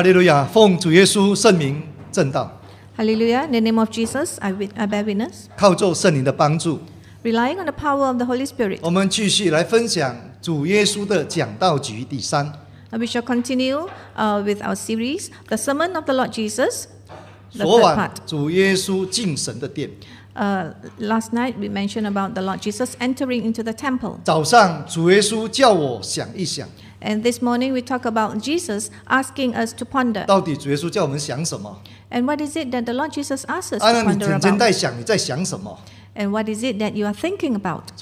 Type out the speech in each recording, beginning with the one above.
Hallelujah. 奉主耶稣圣名正道。h a l l e l u j i n the name of Jesus, I w i t l I bear witness。靠著圣灵的帮助，Relying on the power of the Holy Spirit。我们继续来分享主耶稣的讲道局第三。We shall continue with our series, the sermon of the Lord Jesus. The part. 主耶稣进神的殿。Last night we mentioned about the Lord Jesus entering into the temple. 早上主耶稣叫我想一想。And this morning we talk about Jesus asking us to ponder. 到底主耶稣叫我们想什么？And what is it that the Lord Jesus asks us to ponder about? what is it that you are thinking about?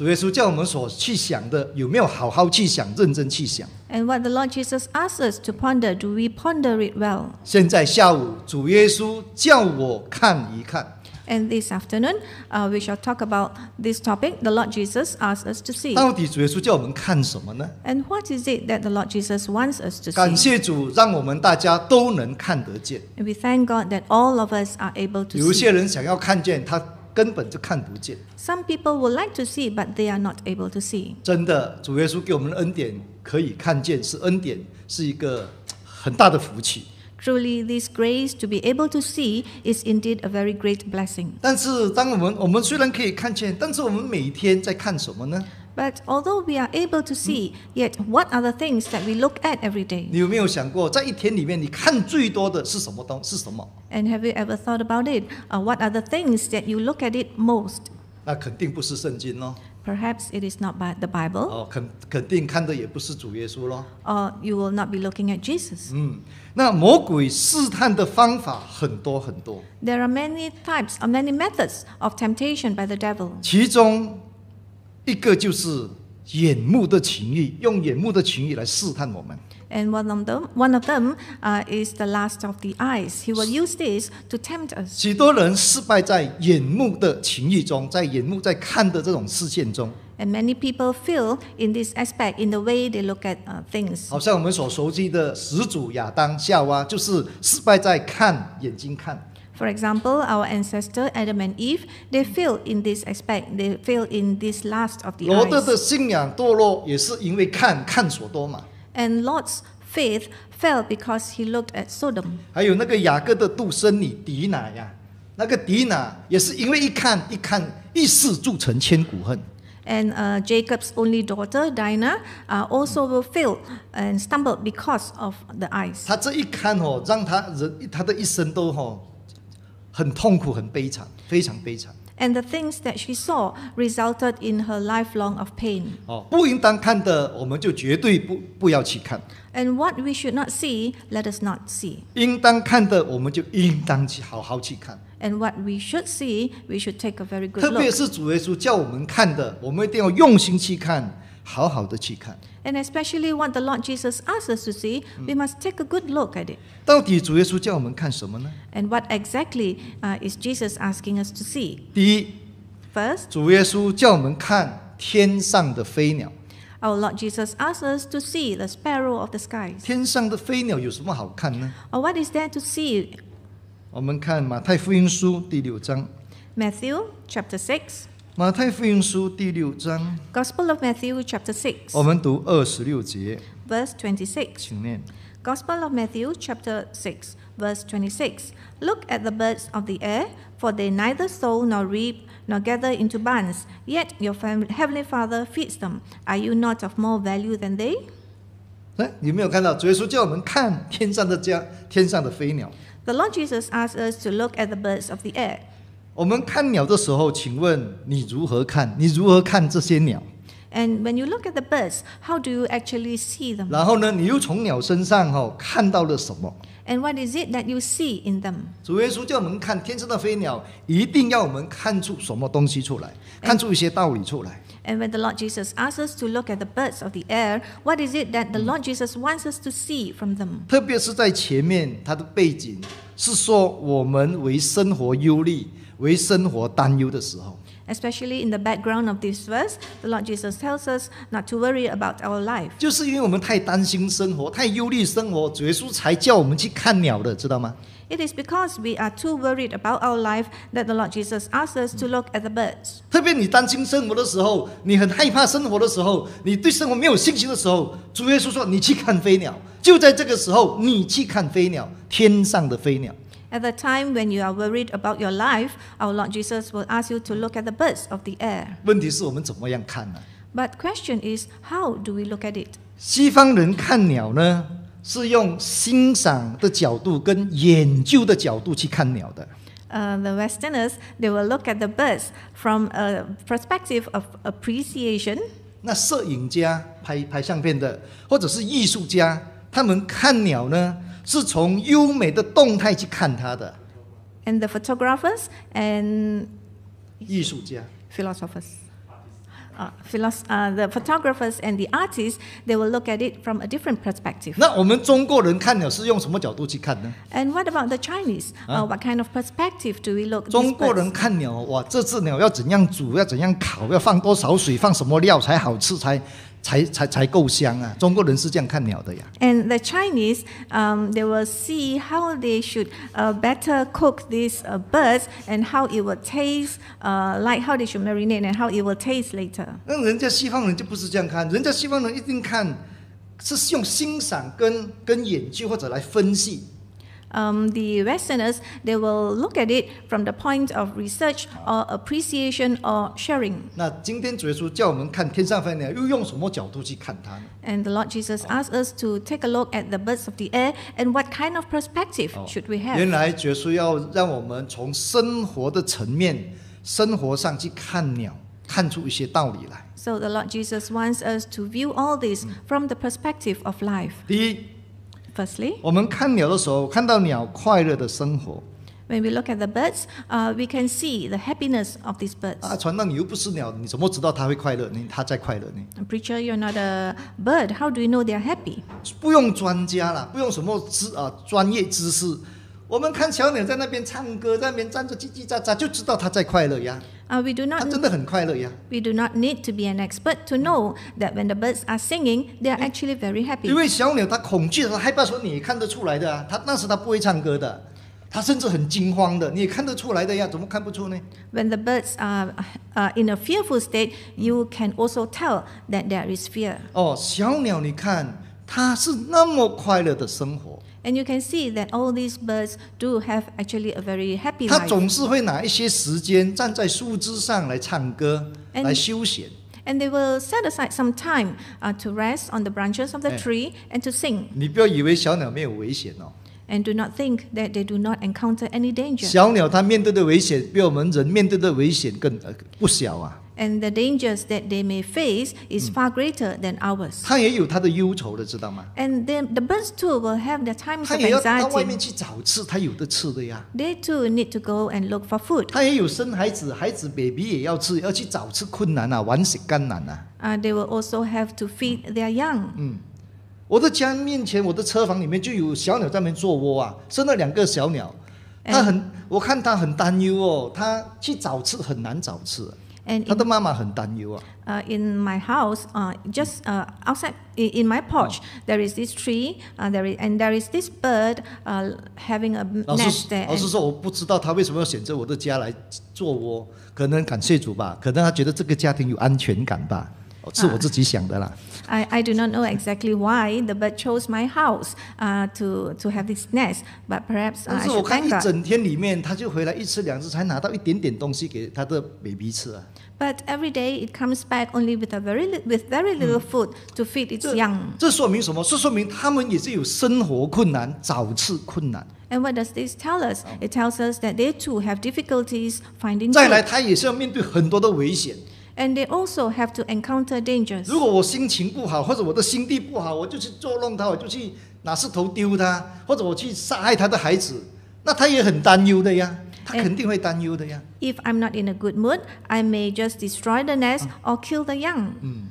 what the Lord Jesus asks us to ponder, do we ponder it well? And this afternoon, we shall talk about this topic. The Lord Jesus a s k e d us to see. 到底主耶稣叫我们看什么呢？And what is it that the Lord Jesus wants us to see？感谢主，让我们大家都能看得见。We thank God that all of us are able to see. 有些人想要看见，他根本就看不见。Some people would like to see, but they are not able to see. 真的，主耶稣给我们的恩典可以看见，是恩典，是一个很大的福气。Truly, this grace to be able to see is indeed a very great blessing. But although we are able to see, yet what are the things that we look at every And have you ever thought about it? Uh, what are the things that you look at it most? 那肯定不是圣经咯。Perhaps it is not by the Bible。哦，肯肯定看的也不是主耶稣咯。哦，you will not be looking at Jesus。嗯，那魔鬼试探的方法很多很多。There are many types or many methods of temptation by the devil。其中一个就是眼目的情欲，用眼目的情欲来试探我们。And one of them, one of them, is the l a s t of the eyes. He will use this to tempt us. 许多人失败在眼目的情欲中，在眼目在看的这种视线中。And many people f e e l in this aspect, in the way they look at things. 好像我们所熟悉的始祖亚当夏娃，就是失败在看眼睛看。For example, our ancestor Adam and Eve, they fail in this aspect. They fail in this l a s t of the eyes. 罗德的信仰堕落也是因为看看所多嘛。And Lot's faith fell because he looked at Sodom。还有那个雅各的独生女迪娜呀，那个迪娜也是因为一看一看，一时铸成千古恨。And Jacob's only daughter Dinah also w i l l f and i l a s t u m b l e because of the eyes。他这一看哦，让他人他的一生都哈很痛苦，很悲惨，非常悲惨。and the things that she saw resulted in her lifelong of pain. 哦，不应当看的，我们就绝对不不要去看。And what we should not see, let us not see. 应当看的，我们就应当去好好去看。And what we should see, we should take a very good look. 特别是主耶稣叫我们看的，我们一定要用心去看。好好的去看。And especially what the Lord Jesus asks us to see, we must take a good look at it. 到底主耶稣叫我们看什么呢？And what exactly uh, is Jesus asking us to see? 第一，First, Lord Jesus asks us to see the sparrow of the skies. 天上的飞鸟有什么好看呢？Or what is there to see? Matthew chapter 6, 马太福音书第六章，Gospel of Matthew chapter six，我们读二十六节，verse twenty six，请念。Gospel of Matthew chapter six, verse twenty six. Look at the birds of the air, for they neither sow nor reap nor gather into barns. Yet your heavenly Father feeds them. Are you not of more value than they? 哎，有没有看到？主耶稣叫我们看天上的家，天上的飞鸟。The Lord Jesus asked us to look at the birds of the air. 我们看鸟的时候，请问你如何看？你如何看这些鸟？a at n when d birds, do how the you you look 然后呢？你又从鸟身上哈看到了什么？主耶稣叫我们看天上的飞鸟，一定要我们看出什么东西出来，看出一些道理出来。特别是，在前面它的背景是说我们为生活忧虑。为生活担忧的时候，especially in the background of this verse, the Lord Jesus tells us not to worry about our life. 就是因为我们太担心生活、太忧虑生活，主耶稣才叫我们去看鸟的，知道吗？It is because we are too worried about our life that the Lord Jesus asks us to look at the birds. 特别你担心生活的时候，你很害怕生活的时候，你对生活没有信心的时候，主耶稣说：“你去看飞鸟。”就在这个时候，你去看飞鸟，天上的飞鸟。At the time when you are worried about your life, our Lord Jesus will ask you to look at the birds of the air. 问题是我们怎么样看呢、But question is, how do we look at it? the Westerners, they will look at the birds from a perspective of appreciation. 是从优美的动态去看它的。And the photographers and 艺术家 philosophers 啊 philos 啊 the photographers and the artists they will look at it from a different perspective. 那我们中国人看鸟是用什么角度去看呢？And what about the Chinese? 啊 What kind of perspective do we look? 中国人看鸟哇，这只鸟要怎样煮，要怎样烤，要放多少水，放什么料才好吃才？才才才够香啊！中国人是这样看鸟的呀。And the Chinese, um, they will see how they should, uh, better cook these uh, birds and how it will taste. Uh, like how they should marinate and how it will taste later. 那人家西方人就不是这样看，人家西方人一定看，是用欣赏跟跟研究或者来分析。um, the Westerners, they will look at it from the point of research or appreciation or sharing. And the Lord Jesus asked us to take a look at the birds of the air and what kind of perspective should we have. So the Lord Jesus wants us to view all this from the perspective of life. 第一。Firstly，我们看鸟的时候，看到鸟快乐的生活。When we look at the birds, uh, we can see the happiness of these birds. 啊，传道你又不是鸟，你怎么知道它会快乐？你它在快乐呢？Preacher, you're not a bird. How do you know they are happy? 不用专家了，不用什么知啊专业知识。我们看小鸟在那边唱歌，在那边站着叽叽喳喳，就知道它在快乐呀。啊，not, 他真的很快乐呀。We do need o t n to be an expert to know that when the birds are singing, they are actually very happy. 因为小鸟它恐惧，它害怕，说你看得出来的啊。它那时它不会唱歌的，它甚至很惊慌的，你也看得出来的呀，怎么看不出呢？When the birds are are in a fearful state, you can also tell that there is fear. 哦，小鸟，你看，它是那么快乐的生活。And you can see that all these birds do have actually a very happy life. 它总是会拿一些时间站在树枝上来唱歌，and, 来休闲。And they will set aside some time uh, to rest on the branches of the tree and to sing. 你不要以为小鸟没有危险哦。And do not think that they do not encounter any danger. 小鸟它面对的危险比我们人面对的危险更呃不小啊。And the dangers that they may face is far greater than ours。他也有他的忧愁的，知道吗？And then the birds too will have their times of anxiety. 他也要到外面去找吃，他有的吃的呀。They too need to go and look for food. 他也有生孩子，孩子 baby 也要吃，要去找吃困难啊，玩水甘难啊。Ah, they will also have to feed their young. 嗯，我的家面前，我的车房里面就有小鸟在那做窝啊，生了两个小鸟。他很，我看他很担忧哦。他去找吃很难找吃。And 他的妈妈很担忧啊。呃，uh,，in my house 啊，just 呃，outside in my porch，there is this tree，呃，there is，and there is this bird，呃，having a nest there。老师说，我不知道他为什么要选择我的家来做窝，可能感谢主吧，可能他觉得这个家庭有安全感吧。是我自己想的啦。I I do not know exactly why the bird chose my house, uh, to to have this nest, but perhaps 但 uh, I should thank God. baby 吃啊。But every day it comes back only with a very with very little food to feed its 这 young. And what does this tell us? Oh. It tells us that they too have difficulties finding food. and also have dangers encounter they to。如果我心情不好，或者我的心地不好，我就去捉弄他，我就去拿石头丢他，或者我去杀害他的孩子，那他也很担忧的呀，他肯定会担忧的呀。If I'm not in a good mood, I may just destroy the nest or kill the young. 嗯，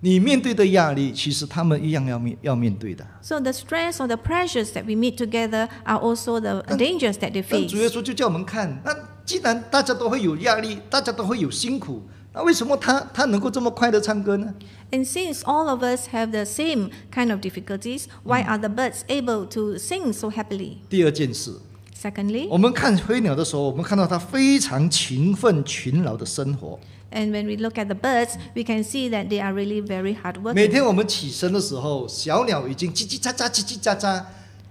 你面对的压力，其实他们一样要面要面对的。So the stress or the pressures that we meet together are also the dangers that they face. 主耶稣就叫我们看，那既然大家都会有压力，大家都会有辛苦。那为什么他他能够这么快的唱歌呢？And since all of us have the same kind of difficulties, why are the birds able to sing so happily? 第二件事。Secondly，我们看飞鸟的时候，我们看到它非常勤奋勤劳的生活。And when we look at the birds, we can see that they are really very hardworking. 每天我们起身的时候，小鸟已经叽叽喳喳，叽叽喳喳。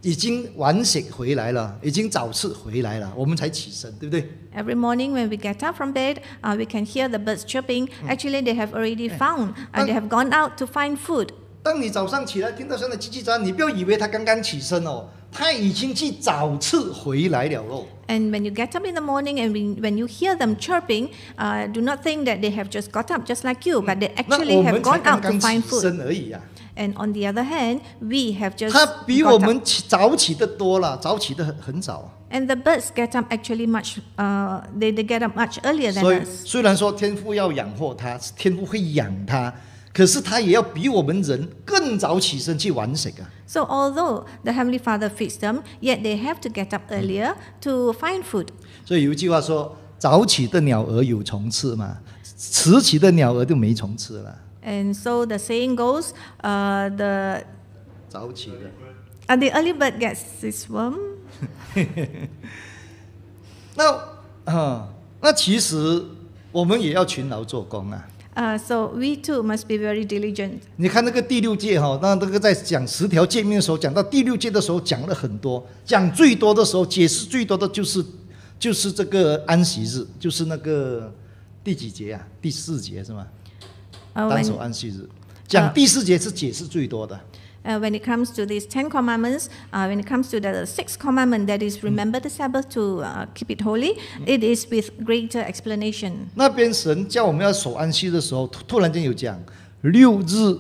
已经晚醒回来了，已经早次回来了，我们才起身，对不对？Every morning when we get up from bed, ah, we can hear the birds chirping. Actually, they have already found and they have gone out to find food. 当你早上起来听到声的叽叽喳，你不要以为他刚刚起身哦，他已经去早次回来了喽。And when you get up in the morning and when you hear them chirping, ah, do not think that they have just got up just like you, but they actually have gone out to find food. 那我们才刚起身而已呀。And on the other hand, we have just. 他比我们起早起的多了，早起的很很早。And the birds get up actually much. t h e y they get up much earlier than us. 所以虽然说天父要养活它，天父会养它，可是他也要比我们人更早起身去玩成啊。So although the heavenly father feeds them, yet they have to get up earlier to find food. 所以有一句话说，早起的鸟儿有虫吃嘛，迟起的鸟儿就没虫吃了。And so the saying goes, uh, the uh, the early bird gets this worm. 那啊，那其实我们也要勤劳做工啊。Uh, so we too must be very diligent. 你看那个第六届哈、哦，那那个在讲十条诫命的时候，讲到第六届的时候讲了很多，讲最多的时候解释最多的就是就是这个安息日，就是那个第几节啊？第四节是吗？单守安息日，讲第四节是解释最多的。When it comes to these ten commandments, when it comes to the sixth commandment that is remember the Sabbath to keep it holy, it is with greater explanation. 那边神叫我们要守安息的时候，突然间有讲，六日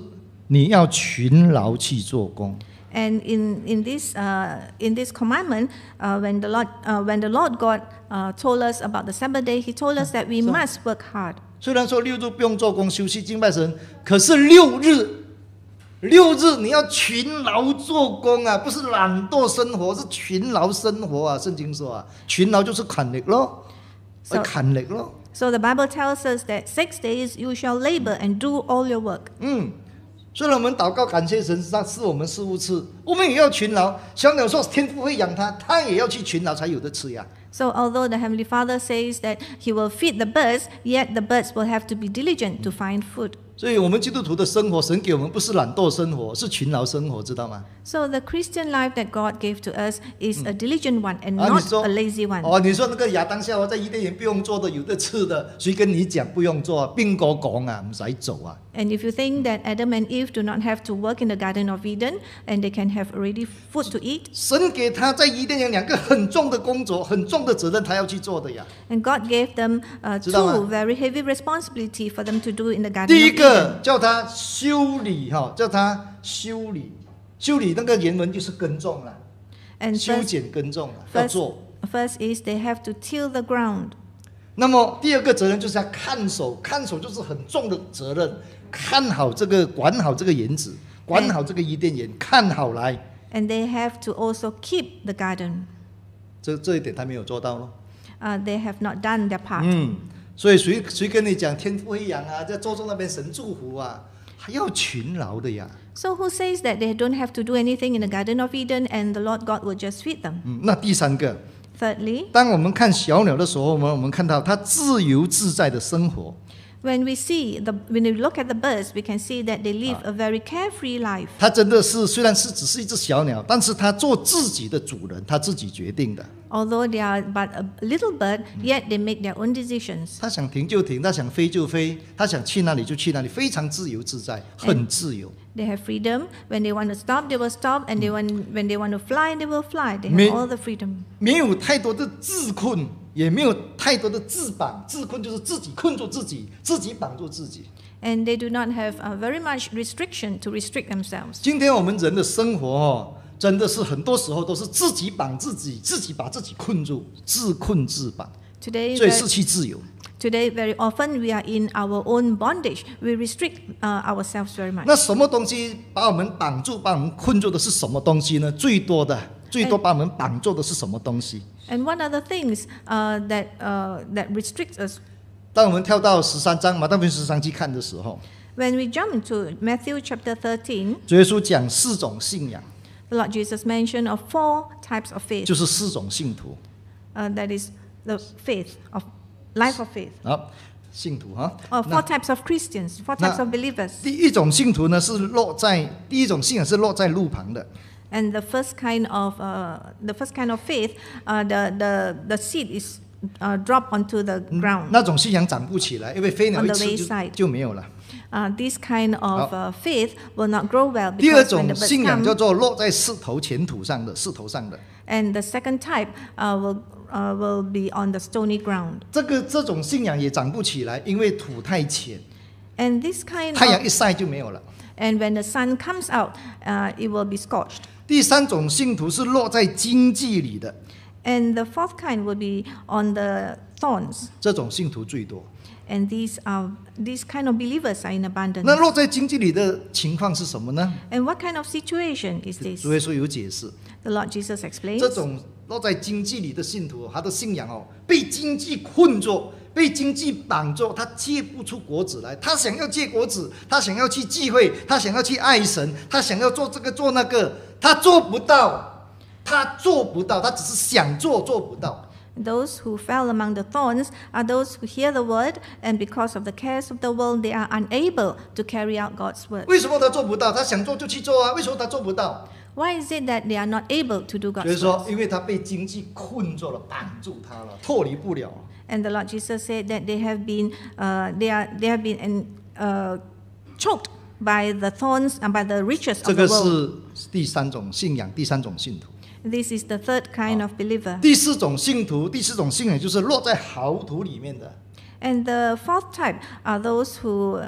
你要勤劳去做工。And in, in, this, uh, in this commandment, uh, when, the Lord, uh, when the Lord God uh, told us about the Sabbath day, He told us that we must work hard. 虽然说六日不用做工休息敬拜神，可是六日，六日你要勤劳做工啊，不是懒惰生活，是勤劳生活啊。圣经说啊，勤劳就是砍力咯，砍力咯。So the Bible tells us that six days you shall labor and do all your work. 嗯。Mm. 虽然我们祷告感谢神，上赐我们食物吃，我们也要勤劳。小鸟说：“天父会养它，它也要去勤劳，才有的吃呀。” So although the heavenly father says that he will feed the birds, yet the birds will have to be diligent to find food. 所以我们基督徒的生活，神给我们不是懒惰生活，是勤劳生活，知道吗？So the Christian life that God gave to us is a diligent one and not a lazy one. And if you think that Adam and Eve do not have to work in the Garden of Eden and they can have already food to eat, God gave them uh, two very heavy responsibility for them to do in the Garden 叫他修理哈，叫他修理，修理那个原文就是耕种了，修剪耕种了要做。First is they have to till the ground。那么第二个责任就是要看守，看守就是很重的责任，看好这个管好这个园子，管好这个伊甸园，看好来。And they have to also keep the garden。这这一点他没有做到。咯。啊 t h e y have not done their part。所以谁谁跟你讲天赋异养啊，在座座那边神祝福啊，还要勤劳的呀。So who says that they don't have to do anything in the Garden of Eden and the Lord God will just feed them? 嗯，那第三个。Thirdly，当我们看小鸟的时候，我们我们看到它自由自在的生活。When we see the when we look at the birds, we can see that they live a very carefree life. 它真的是虽然是只是一只小鸟，但是它做自己的主人，它自己决定的。Although they are but a little bird, yet they make their own decisions. 它想停就停，它想飞就飞，它想去哪里就去哪里，非常自由自在，很自由。They have freedom. When they want to stop, they will stop, and they want when they want to fly, they will fly. They have all the freedom. 没有太多的自困。也没有太多的自绑自困，就是自己困住自己，自己绑住自己。And they do not have a very much restriction to restrict themselves。今天我们人的生活哦，真的是很多时候都是自己绑自己，自己把自己困住，自困自绑。Today 最失去自由。Today very often we are in our own bondage. We restrict ourselves very much. 那什么东西把我们绑住、把我们困住的是什么东西呢？最多的、最多把我们绑住的是什么东西？And one other things uh, that uh, that restricts us. 当我们跳到十三章马太福音十三去看的时候，When we jump into Matthew chapter thirteen，主耶稣讲四种信仰。The Lord Jesus mentioned of four types of faith，就是四种信徒。Uh, that is the faith of life of four types of Christians, four types of believers。第一种信徒呢是落在第一种信仰是落在路旁的。and the first kind of uh, the first kind of faith, uh, the the the seed is uh, drop onto the ground. 那种信仰长不起来，因为飞鸟 On 一 the wayside. this kind of faith will not grow well 第二 because the second type uh, will uh, will be on the stony ground. 这个这种信仰也长不起来，因为土太浅，And this kind 太阳 of 一晒就没有了。and when the sun comes out, uh, it will be scorched. 第三种信徒是落在经济里的，and the fourth kind will be on the thorns。这种信徒最多，and these are these kind of believers are in abundance。那落在经济里的情况是什么呢？and what kind of situation is this？主耶稣有解释，the Lord Jesus e x p l a i n s 这种落在经济里的信徒，他的信仰哦，被经济困住，被经济绑住，他借不出果子来。他想要借果子，他想要去聚会，他想要去爱神，他想要做这个做那个。他做不到，他做不到，他只是想做做不到。Those who fell among the thorns are those who hear the word, and because of the cares of the world, they are unable to carry out God's word. 为什么他做不到？他想做就去做啊，为什么他做不到？Why is it that they are not able to do God's 是 will? 说，因为他被经济困住了，绑住他了，脱离不了。And the Lord Jesus said that they have been, uh, they are, they have been, uh, choked by the thorns and by the r i c h e s of the world。这个是第三种信仰，第三种信徒。This is the third kind of believer. 第四种信徒，第四种信仰就是落在豪土里面的。And the fourth type are those who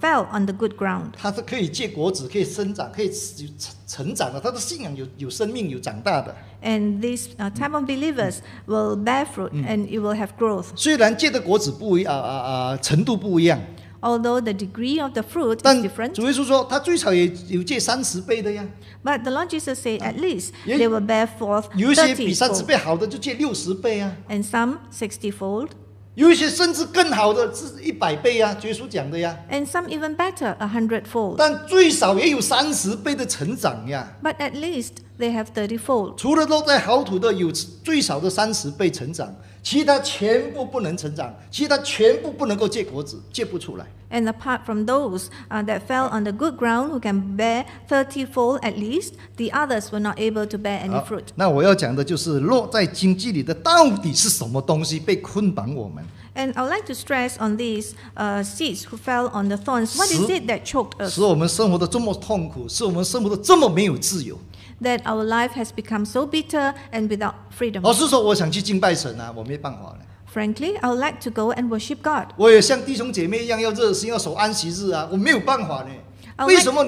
fell on the good ground. 它是可以结果子，可以生长，可以成成长的。它的信仰有有生命，有长大的。And this type of believers will bear fruit and it will have growth. 虽然结的果子不一啊啊啊程度不一样。although the degree of the fruit is different，但主耶稣说他最少也有借三十倍的呀。But the Lord Jesus said at least they were bear forth thirty 有一些比三十倍好的就借六十倍啊。And some sixty fold. 有一些甚至更好的是一百倍呀，主耶稣讲的呀。And some even better a hundred fold. 但最少也有三十倍的成长呀。But at least they have thirty fold. 除了落在好土的有最少的三十倍成长。其他全部不能成长，其他全部不能够结果子，结不出来。And apart from those, uh, that fell on the good ground who can bear thirtyfold at least, the others were not able to bear any fruit. 那我要讲的就是落在经济里的到底是什么东西，被捆绑我们？And I'd like to stress on these, uh, seeds who fell on the thorns. What is it that choked us? 使我们生活的这么痛苦，使我们生活的这么没有自由。that our life has become so bitter and without freedom. Frankly, I would like to go and worship God. 我也像弟兄姐妹一样要热心要守安息日啊我没有办法呢 i would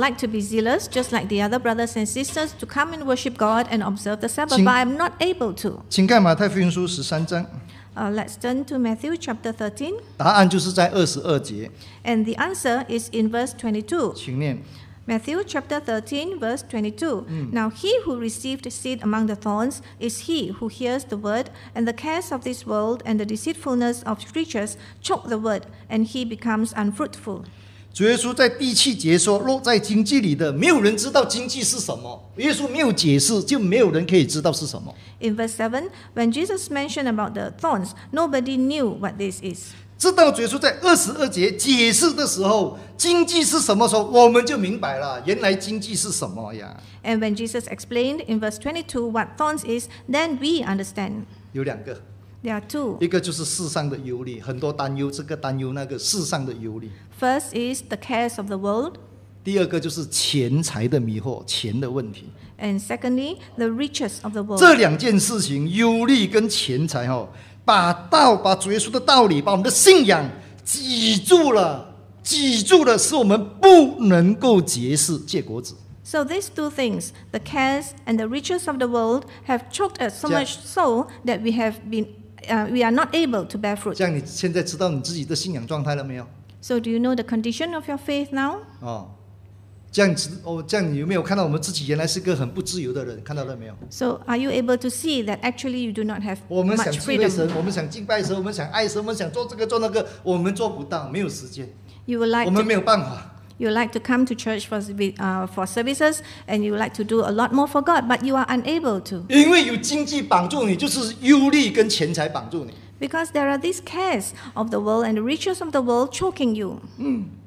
like to be zealous, just like the other brothers and sisters, to come and worship God and observe the Sabbath, 请 but I'm not able to. let let's turn to Matthew chapter 13, And the answer is in verse 22. 请念。Matthew chapter 13, verse 22. Mm. Now he who received seed among the thorns is he who hears the word, and the cares of this world and the deceitfulness of riches choke the word, and he becomes unfruitful. 主耶稣在第七节说：“落在经济里的，没有人知道经济是什么。”耶稣没有解释，就没有人可以知道是什么。In verse seven, when Jesus mentioned about the thorns, nobody knew what this is. 知道耶稣在二十二节解释的时候，经济是什么时候，我们就明白了，原来经济是什么呀？And when Jesus explained in verse twenty two what thorns is, then we understand. 有两个。There are two. 一个就是世上的忧虑，很多担忧，这个担忧那个世上的忧虑。First is the cares of the world. 第二个就是钱财的迷惑，钱的问题。And secondly, the riches of the world. 这两件事情，忧虑跟钱财，哈。把道，把主耶稣的道理，把我们的信仰挤住了，挤住的是我们不能够结识借果子。So these two things, the cares and the riches of the world, have choked us so much so that we have been, uh, we are not able to bear fruit. 这样，你现在知道你自己的信仰状态了没有？So do you know the condition of your faith now？哦。这样子哦，这样你有没有看到我们自己原来是个很不自由的人？看到了没有？So are you able to see that actually you do not have 我们想敬拜神，我们想敬拜神，我们想爱神，我们想做这个做那个，我们做不到，没有时间。You would like 我们没有办法。You like to come to church for uh, for services, and you like to do a lot more for God, but you are unable to. 因为有经济绑住你，就是忧虑跟钱财绑住你。Because there are these cares of the world and the riches of the world choking you. 嗯。Hmm.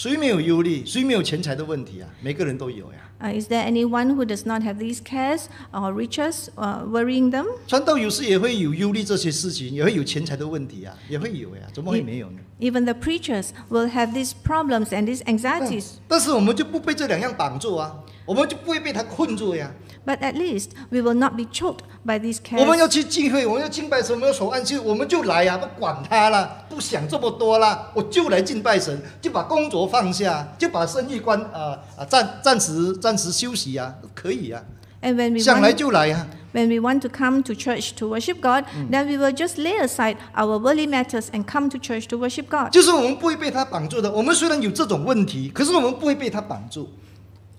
谁没有忧虑？谁没有钱财的问题啊？每个人都有呀。Is there anyone who does not have these cares or riches or worrying them? 传道有时也会有忧虑这些事情，也会有钱财的问题啊，也会有呀。怎么会没有呢？Even the preachers will have these problems and these anxieties. 但是我们就不被这两样绑住啊，我们就不会被他困住呀。But at least we will not be choked by these cares。我们要去聚会，我们要敬拜神，我们要守安息，我们就来呀，不管他了，不想这么多了，我就来敬拜神，就把工作放下，就把生意关啊啊暂暂时暂时休息呀，可以呀，想来就来呀。When we want to come to church to worship God, then we will just lay aside our worldly matters and come to church to worship God. 就是我们不会被他绑住的。我们虽然有这种问题，可是我们不会被他绑住。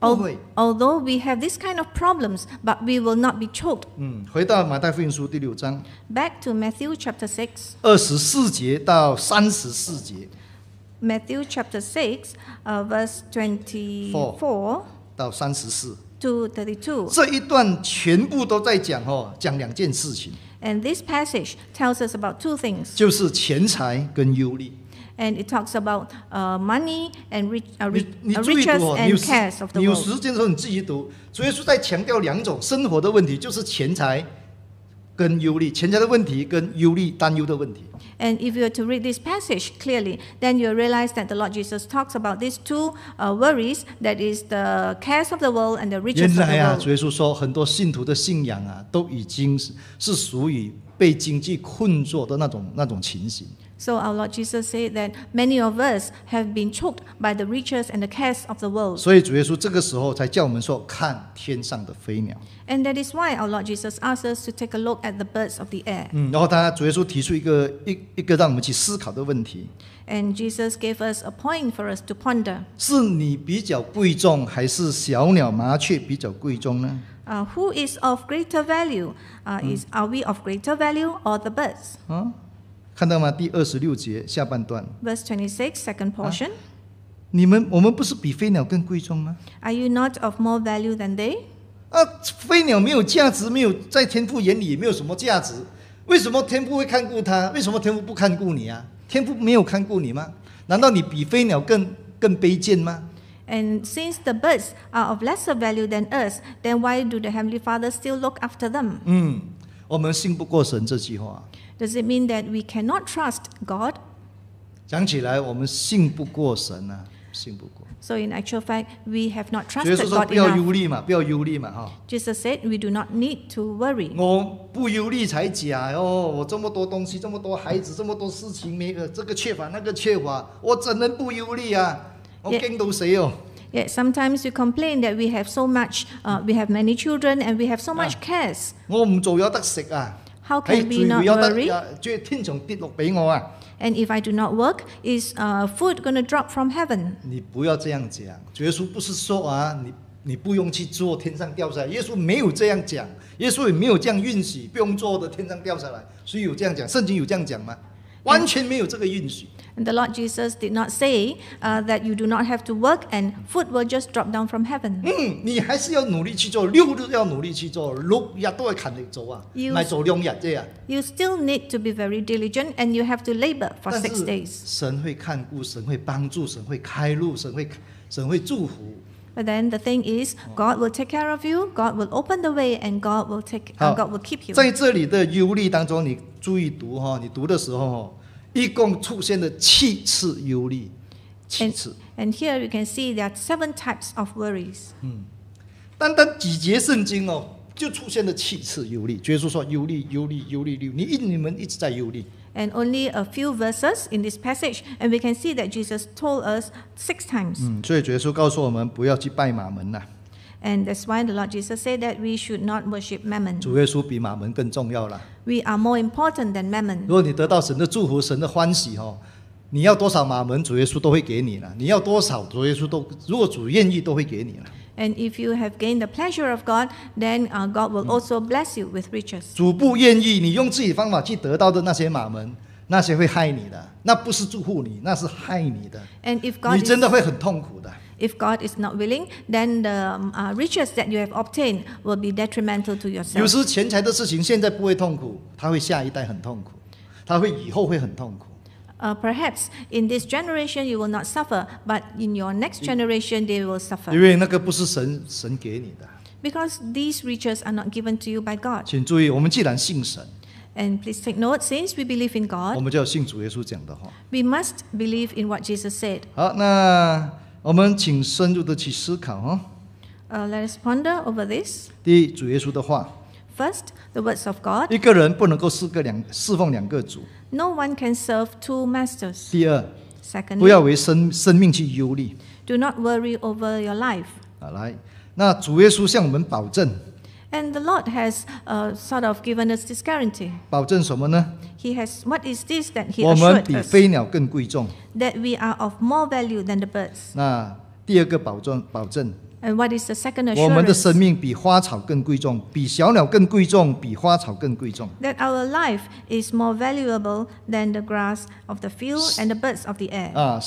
Although we have t h i s kind of problems, but we will not be choked. 嗯，回到马太福音书第六章。Back to Matthew chapter six. 二十四节到三十四节。Matthew chapter six, verse twenty-four 到三十四。to thirty-two. 这一段全部都在讲哦，讲两件事情。And this passage tells us about two things. 就是钱财跟忧虑。and it talks about uh, money and rich, uh, rich, 你 uh, riches and cares of the world. 时间的时候你自己读。主耶稣在强调两种生活的问题，就是钱财跟忧虑，钱财的问题跟忧虑担忧的问题。And if you are to read this passage clearly, then you'll realize that the Lord Jesus talks about these two uh, worries that is, the cares of the world and the riches of the world. So our Lord Jesus said that many of us have been choked by the riches and the cares of the world. 所以主耶稣这个时候才叫我们说看天上的飞鸟。And that is why our Lord Jesus asked us to take a look at the birds of the air. 嗯，然后他主耶稣提出一个一一个让我们去思考的问题。And Jesus gave us a point for us to ponder. 是你比较贵重，还是小鸟麻雀比较贵重呢？Uh, who is of greater value? Uh, is hmm. are we of greater value or the birds? 啊。看到吗？第二十六节下半段。Verse twenty six, second portion. 你们，我们不是比飞鸟更贵重吗？Are you not of more value than they? 啊，飞鸟没有价值，没有在天父眼里也没有什么价值。为什么天父会看顾他？为什么天父不看顾你啊？天父没有看顾你吗？难道你比飞鸟更更卑贱吗？And since the birds are of lesser value than us, then why do the heavenly father still look after them? 嗯，我们信不过神这句话。Does it mean that we cannot trust God? 讲起来，我们信不过神啊，信不过。So in actual fact, we have not trusted God enough. 不要忧虑嘛，不要忧虑嘛，哈。Jesus said we do not need to worry. 我不忧虑才假哦，我这么多东西，这么多孩子，这么多事情，没呃这个缺乏那个缺乏，我怎能不忧虑啊？我 sometimes we complain that we have so much, uh, we have many children and we have so much cares. 我唔做有得食啊！How o we can n 哎，主不要这样，主天从跌落俾我啊！And if I do not work, is uh food gonna drop from heaven？你不要这样讲，啊！耶稣不是说啊，你你不用去做天上掉下来。耶稣没有这样讲，耶稣也没有这样允许不用做的天上掉下来。所以有这样讲，圣经有这样讲吗？完全没有这个允许。And the Lord Jesus did not say uh, that you do not have to work and food will just drop down from heaven. 嗯，你還是要努力去做，六日要努力去做，六日都係勤力做啊，唔 You- still need to be very diligent and you have to labor for six days. But then the thing is, God will take care of you, God will open the way, and God will take, uh, God will keep you. 一共出现了七次忧虑，七次。And here you can see that seven types of worries. 嗯，单单几节圣经哦，就出现了七次忧虑。耶稣说忧虑，忧虑，忧虑，忧虑。”你一你们一直在忧虑。And only a few verses in this passage, and we can see that Jesus told us six times. 嗯，所以耶稣告诉我们不要去拜马门呐。And that's why the Lord Jesus said that we should not worship Mammon. 主耶稣比马门更重要了。We are more important than Mammon. 如果你得到神的祝福、神的欢喜哦，你要多少马门，主耶稣都会给你了。你要多少，主耶稣都，如果主愿意都会给你了。And if you have gained the pleasure of God, then God will also bless you with riches. 主不愿意你用自己方法去得到的那些马门，那些会害你的。那不是祝福你，那是害你的。And if God 你真的会很痛苦的。If God is not willing, then the um, uh, riches that you have obtained will be detrimental to yourself. 有时钱财的事情现在不会痛苦，他会下一代很痛苦，他会以后会很痛苦。Uh, perhaps in this generation you will not suffer, but in your next generation they will suffer. Because these riches are not given to you by God. and please take note, since we believe in God, We must believe in what Jesus said. 我们请深入的去思考，哈。呃，Let us ponder over this。第一，主耶稣的话。First, the words of God。一个人不能够侍个两侍奉两个主。No one can serve two masters。第二。Second。不要为生生命去忧虑。Do not worry over your life。啊，来，那主耶稣向我们保证。And the Lord has uh, sort of given us this guarantee. He has what is this that He assured us That we are of more value than the birds. 那第二个保证，保证 And what second the is assurance? 我们的生命比花草更贵重，比小鸟更贵重，比花草更贵重。That our life is more valuable than the grass of the field and the birds of the air。啊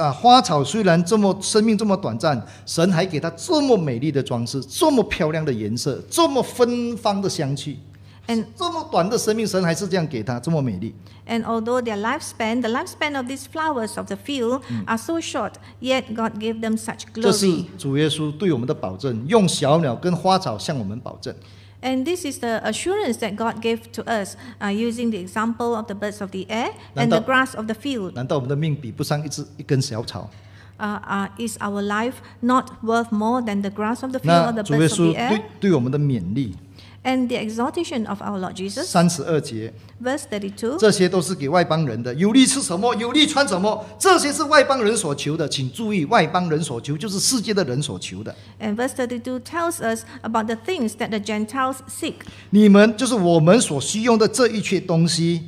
啊，花草虽然这么生命这么短暂，神还给它这么美丽的装饰，这么漂亮的颜色，这么芬芳的香气。And 这么短的生命，神还是这样给他，这么美丽。And although their lifespan, the lifespan of these flowers of the field mm. are so short, yet God gave them such glory. 主耶稣对我们的保证，用小鸟跟花草向我们保证。And this is the assurance that God gave to us uh, using the example of the birds of the air and the grass of the field. 难道我们的命比不上一只一根小草？Uh, uh, is our life not worth more than the grass of the field or the birds of the 对 And the exhortation of our Lord Jesus. 三十二节，这些都是给外邦人的。有利吃什么？有利穿什么？这些是外邦人所求的。请注意，外邦人所求就是世界的人所求的。And verse thirty-two tells us about the things that the Gentiles seek. 你们就是我们所需用的这一切东西。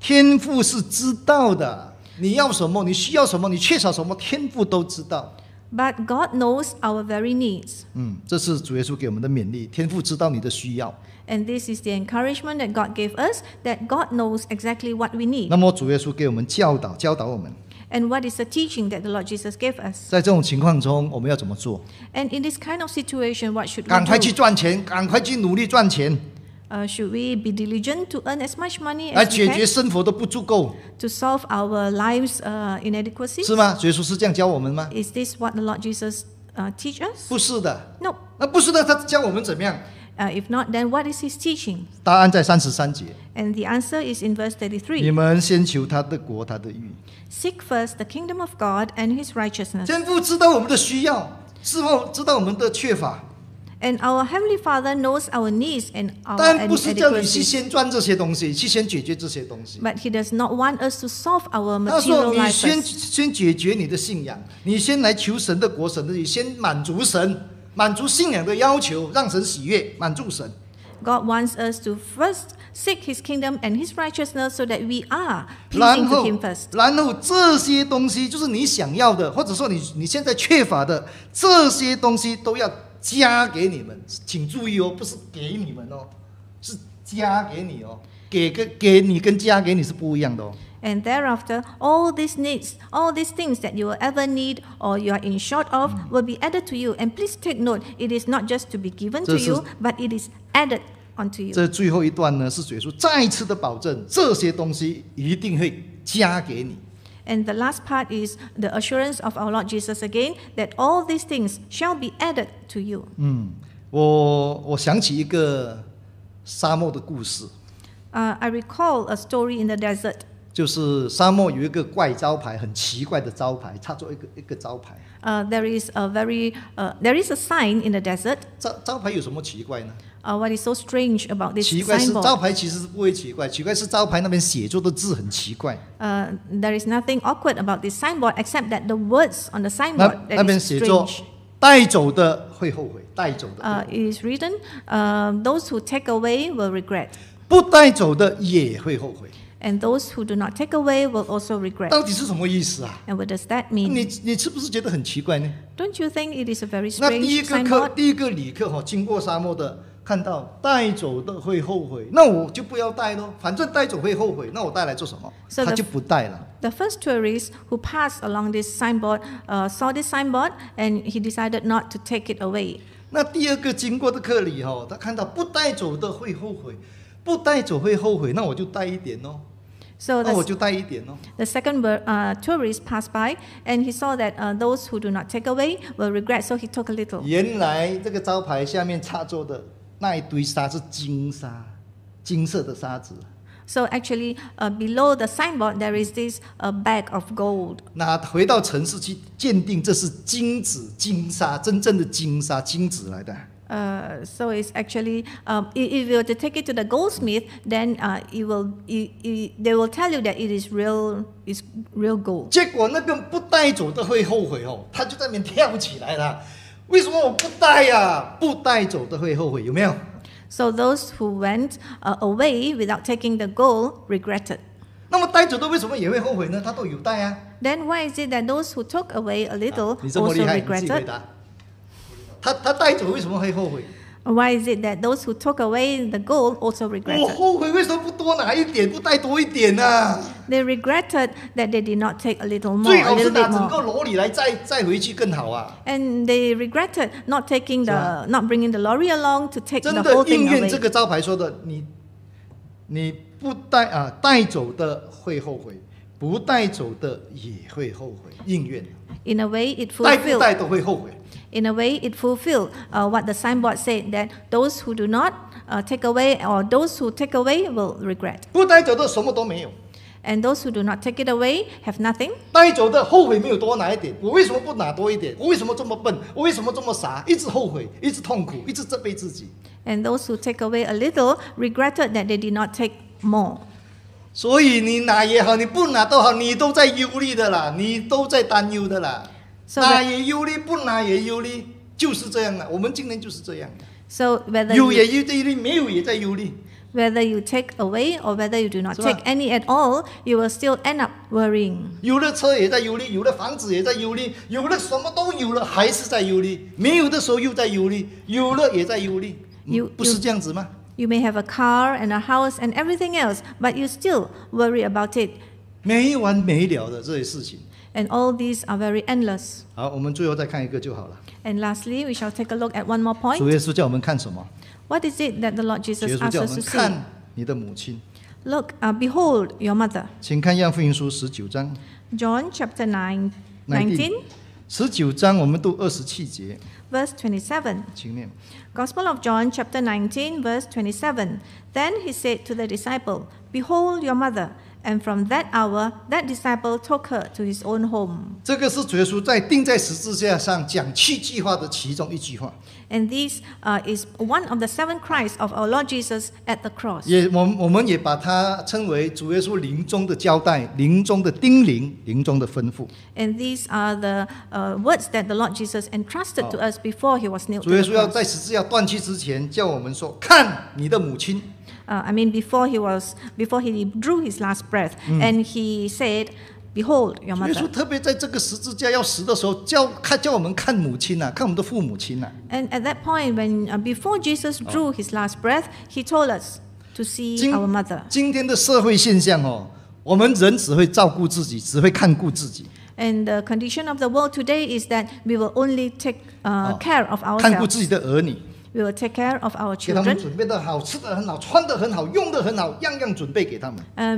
天赋是知道的。你要什么？你需要什么？你缺少什么？天赋都知道。But God knows our very needs. this is the encouragement that God gave us that God knows exactly what we need. what is the teaching that the Lord Jesus gave us? in this kind of situation, what should we do? 赶快去赚钱，赶快去努力赚钱。uh, should we be diligent to earn as much money as 来解决生活都不足够 to solve our lives uh, inadequacies？是吗？耶稣是这样教我们吗？Is this what the Lord Jesus uh, teach us? 不是的。No. 那不是的，他教我们怎么样？Uh, if not, then what is his teaching? 答案在三十三节。And the answer is in verse 33. 你们先求他的国，他的义。Seek first the kingdom of God and his righteousness. 天父知道我们的需要，是否知道我们的缺乏？And our heavenly Father knows our needs and our. 但不是叫你去先赚这些东西，去先解决这些东西。But He does not want us to solve our. 他说：“你先先解决你的信仰，你先来求神的国，神的你先满足神，满足信仰的要求，让神喜悦，满足神。”God wants us to first seek His kingdom and His righteousness, so that we are pleasing to Him first. 然后，然后这些东西就是你想要的，或者说你你现在缺乏的这些东西都要。加给你们，请注意哦，不是给你们哦，是加给你哦。给跟给你跟加给你是不一样的哦。And thereafter, all these needs, all these things that you will ever need or you are in short of, will be added to you. And please take note, it is not just to be given to you, but it is added onto you. 这最后一段呢是结束，再次的保证，这些东西一定会加给你。And the last part is the assurance of our Lord Jesus again that all these things shall be added to you. Mm. I recall a story in the desert。就是沙漠有一个怪招牌，很奇怪的招牌，插作一个一个招牌。呃、uh,，there is a very 呃、uh,，there is a sign in the desert。招招牌有什么奇怪呢？uh, what is so strange about this 奇怪是招牌其实是不会奇怪，奇怪是招牌那边写作的字很奇怪。呃、uh,，there is nothing awkward about this signboard except that the words on the signboard written uh, those who take away will regret。不带走的也会后悔。And those who do not take away will also regret. 到底是什么意思啊？And what does that mean? not you think it is a very strange signboard? 看到带走的会后悔，那我就不要带咯，反正带走会后悔，那我带来做什么？他就不带了。The first tourist who passed along this signboard, uh, saw this signboard, and he decided not to take it away. 那第二个经过的客里哦，他看到不带走的会后悔，不带走会后悔，那我就带一点哦。So 喽。那我就带一点哦。The second uh tourist passed by, and he saw that uh those who do not take away will regret, so he took a little. 原来这个招牌下面插座的。那一堆沙是金沙，金色的沙子。So actually, uh, below the signboard there is this a uh, bag of gold. 那回到城市去鉴定，这是金子、金沙，真正的金沙、金子来的。Uh, so it's actually, um, if you were to take it to the goldsmith, then uh, it will, it, it, they will tell you that it is real, is t real gold. 结果那个不带走的会后悔哦，他就在那边跳起来了。为什么我不带呀？不带走的会后悔，有没有？So those who went away without taking the gold regretted. 那么带走的为什么也会后悔呢？他都有带啊。Then why is it that those who took away a little also regretted? 他他带走为什么会后悔？Why is it that those who took away the gold also r e g r e t 我后悔为什么不多拿一点，不带多一点呢？They regretted that they did not take a little more. 最好是拿整个罗里来再再回去更好啊。And they regretted not taking the, not bringing the lorry along to take the gold in a way. 真的应验这个招牌说的，你你不带啊带走的会后悔，不带走的也会后悔，应愿。In a way, it f u l f i l l e 带不带都会后悔。In a way, it fulfilled uh, what the signboard said that those who do not uh, take away or those who take away will regret. And those who do not take it away have nothing. And those who take away a little regretted that they did not take more. 所以你拿也好，你不拿都好，你都在忧虑的啦，你都在担忧的啦。拿也忧虑，不拿也忧虑，就是这样的。我们今天就是这样。有也有虑，没有也在有虑。Whether you take away or whether you do not take any at all, you will still end up worrying. 有了车也在忧虑，有了房子也在忧虑，有了什么都有了，还是在忧虑。没有的时候又在忧虑，有了也在忧虑，不是这样子吗？You may have a car and a house and everything else, but you still worry about it. 没完没了的这些事情。And all these are very endless. 好，我们最后再看一个就好了。And lastly, we shall take a look at one more point. 耶稣叫我们看什么？What is it that the Lord Jesus asked asks us to see? 看你的母亲，Look, uh, behold your mother. John chapter 9, 19, 十九章我们读二十七节，verse 27. 请念。Gospel of John, chapter 19, verse 27. Then he said to the disciple, Behold your mother. And from that hour, that disciple took her to his own home。这个是主耶稣在钉在十字架上讲七句话的其中一句话。And this is one of the seven cries of our Lord Jesus at the cross。也，我我们也把它称为主耶稣临终的交代、临终的叮咛、临终的吩咐。And these are the words that the Lord Jesus entrusted to us before he was nailed 主耶稣要在十字架断气之前叫我们说：“看你的母亲。” Uh, I mean, before he was, before he drew his last breath, mm. and he said, "Behold, your mother." 耶稣特别在这个十字架要死的时候，叫看叫我们看母亲呐、啊，看我们的父母亲呐、啊。And at that point, when uh, before Jesus oh. drew his last breath, he told us to see our mother. 今天的社会现象哦，我们人只会照顾自己，只会看顾自己。And the condition of the world today is that we will only take uh, oh. care of ourselves. 看顾自己的儿女。we will take care of our children.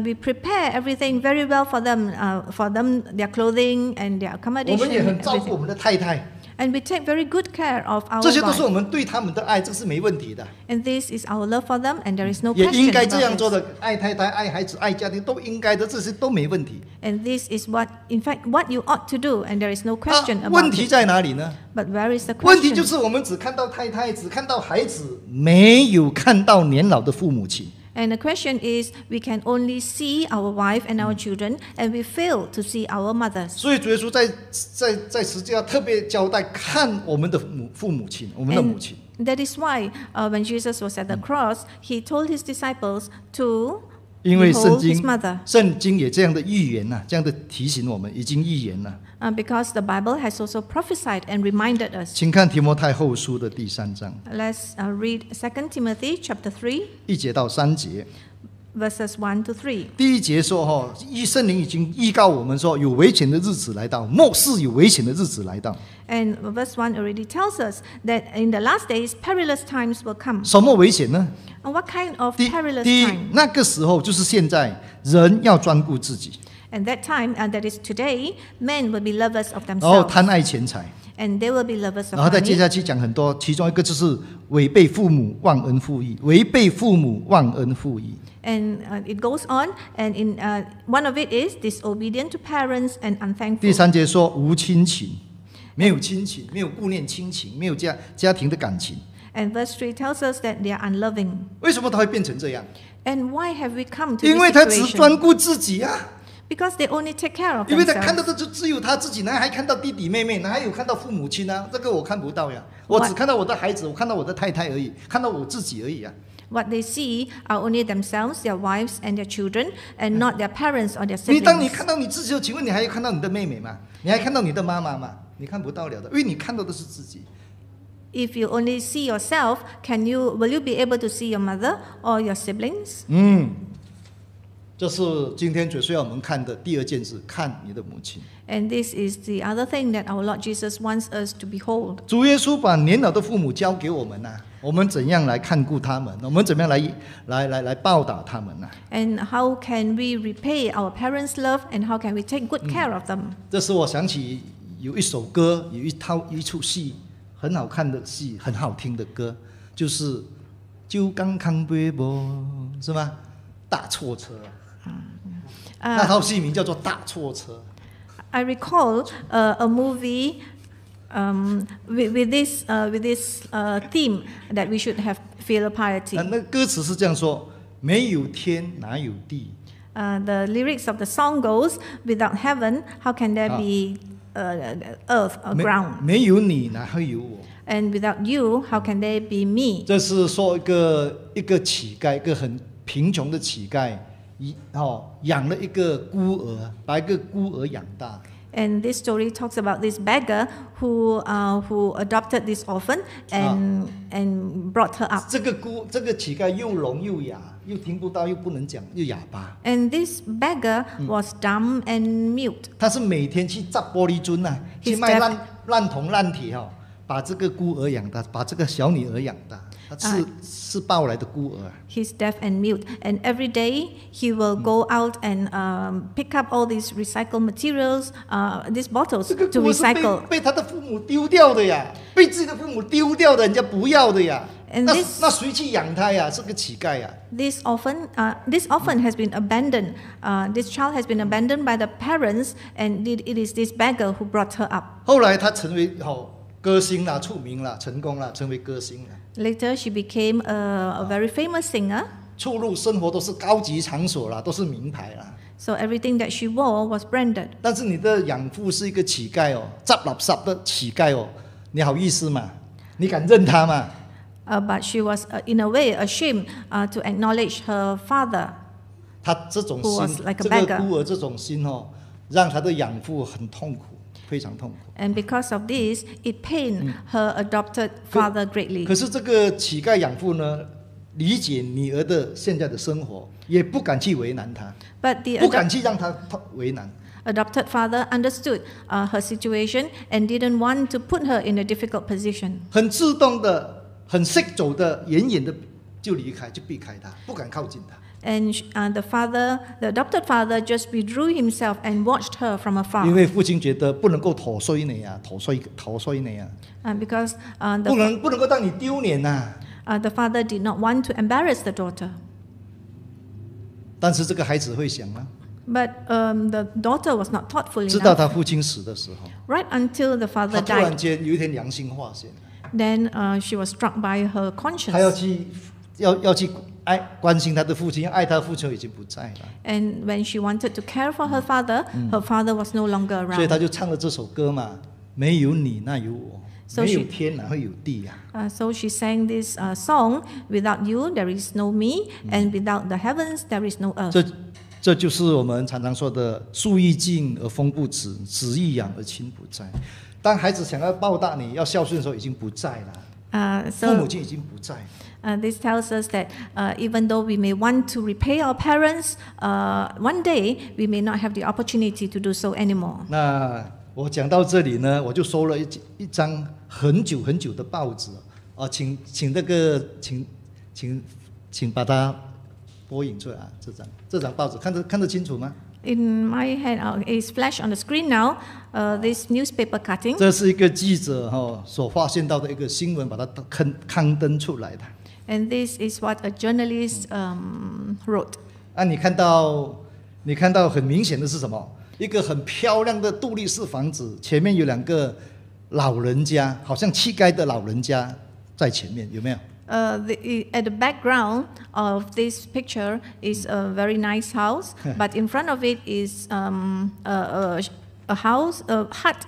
we prepare everything very well for them, uh, for them their clothing and their accommodation. 我们也很照顾我们的太太。And take care good we very our. of 这些都是我们对他们的爱，这个是没问题的。And and no. this them, there is is our love for 也应该这样做的，爱太太、爱孩子、爱家庭都应该的，这些都没问题。And this is what, in fact, what you ought to do, and there is no question about. 问题在哪里呢？But where is the question? 问题就是我们只看到太太，只看到孩子，没有看到年老的父母亲。And the question is, we can only see our wife and our children, and we fail to see our mothers. That is why, when Jesus was at the cross, he told his disciples to 因为圣经，圣经也这样的预言呐，这样的提醒我们，已经预言了。Because the Bible has also prophesied and reminded us. 请看提摩太后书的第三章。Let's read Second Timothy chapter three. 一节到三节。Verses one to three. 第一节说：“哈，圣灵已经预告我们说，有危险的日子来到，末世有危险的日子来到。” And verse 1 already tells us that in the last days perilous times will come. And what kind of perilous times? And that time, uh, that is today, men will be lovers of themselves. And they will be lovers of 然后再接 uh, it goes on. And in uh, one of it is disobedient to parents and unthankful. 没有亲情，没有顾念亲情，没有家家庭的感情。And Verse three tells us that they are unloving。为什么他会变成这样？And why have we come to 因为他只专顾自己啊！Because they only take care of themselves。因为他看到的就只有他自己，哪还看到弟弟妹妹？哪有看到父母亲呢？这个我看不到呀，我只看到我的孩子，我看到我的太太而已，看到我自己而已啊！What they see are only themselves, their wives and their children, and not their parents or their siblings。你当你看到你自己的，请问你还要看到你的妹妹吗？你还看到你的妈妈吗？你看不到了的，因为你看到的是自己。If you only see yourself, can you will you be able to see your mother or your siblings? 嗯，这是今天主需要我们看的第二件事，看你的母亲。And this is the other thing that our Lord Jesus wants us to behold. 主耶稣把年老的父母交给我们呐、啊，我们怎样来看顾他们？我们怎么样来来来来报答他们呢、啊、？And how can we repay our parents' love? And how can we take good care of them? 这使我想起。有一首歌，有一套一出戏，很好看的戏，很好听的歌，就是《就刚康伯伯》是吗？《大错车》。嗯嗯。那套戏名叫做《大错车》。I recall a movie Um, with this theme that we should have filial piety. 那歌词是这样说：“没有天，哪有地。” The lyrics of the song goes, “Without heaven, how can there be.” 呃，earth a ground 没有你，哪会有我？And without you, how can they be me？这是说一个一个乞丐，一个很贫穷的乞丐，一哦养了一个孤儿，把一个孤儿养大。And this story talks about this beggar who uh who adopted this orphan and and brought her up。这个孤，这个乞丐又聋又哑。又听不到，又不能讲，又哑巴。And this beggar was dumb and mute。他是每天去砸玻璃樽呐，去卖烂烂铜烂铁哦，把这个孤儿养大，把这个小女儿养大。他是是抱来的孤儿。He's deaf and mute, and every day he will go out and um pick up all these recycled materials, uh, these bottles to recycle。被被他的父母丢掉的呀，被自己的父母丢掉的，人家不要的呀。And this, 那那谁去养她呀？是个乞丐呀。This orphan, uh, this orphan has been abandoned. Uh, this child has been abandoned by the parents, and it is this beggar who brought her up. 后来他成为好歌星啦，出名啦，成功啦，成为歌星啦。Later, she became a a very famous singer. 出入生活都是高级场所啦，都是名牌啦。So everything that she wore was branded. 但是你的养父是一个乞丐哦，杂垃圾的乞丐哦，你好意思吗？你敢认他吗？Uh, but she was uh, in a way ashamed uh, to acknowledge her father. And because of this, it pained mm. her adopted father greatly. the 可是这个乞丐养父呢，理解女儿的现在的生活，也不敢去为难她，不敢去让她为难。Adopted father understood her situation and didn't want to put her in a difficult position. 很自动的。很 s 迅走的，远远的就离开，就避开他，不敢靠近他。And and the father, the adopted father, just withdrew himself and watched her from afar. 因为父亲觉得不能够投衰你啊，妥衰投衰你啊。And because, uh, 不能不能够让你丢脸呐。啊。The father did not want to embarrass the daughter. 但是这个孩子会想吗？But um, the daughter was not thoughtful enough. 知道他父亲死的时候。Right until the father died. 他突然间有一天良心化现。Then uh, she was struck by her conscience. 她要去，要要去爱关心她的父亲，爱她父亲已经不在了。And when she wanted to care for her father, her father was no longer around. 所以她就唱了这首歌嘛，没有你，那有我。So 没有 she, so she sang this uh, song, "Without you, there is no me, and without the heavens, there is no earth." 这就是我们常常说的“树欲静而风不止，子欲养而亲不在”。当孩子想要报答你要孝顺的时候，已经不在了。啊，父母亲已经不在。呃，This tells us that, even though we may want to repay our parents, uh, one day we may not have the opportunity to do so anymore. 那我讲到这里呢，我就收了一一张很久很久的报纸。啊，请请那个请请请把它。投影出来啊，这张这张报纸看得看得清楚吗？In my head, it's f l a s h on the screen now. Uh, this newspaper cutting. 这是一个记者哈所发现到的一个新闻，把它刊刊登出来的。And this is what a journalist um wrote. 啊，你看到，你看到很明显的是什么？一个很漂亮的杜立式房子，前面有两个老人家，好像乞丐的老人家在前面，有没有？Uh, the, at the background of this picture is a very nice house, but in front of it is um, a, a, a, house, a hut